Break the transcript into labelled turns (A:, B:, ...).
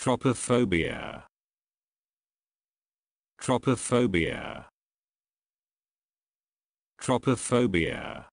A: Tropophobia. Tropophobia. Tropophobia.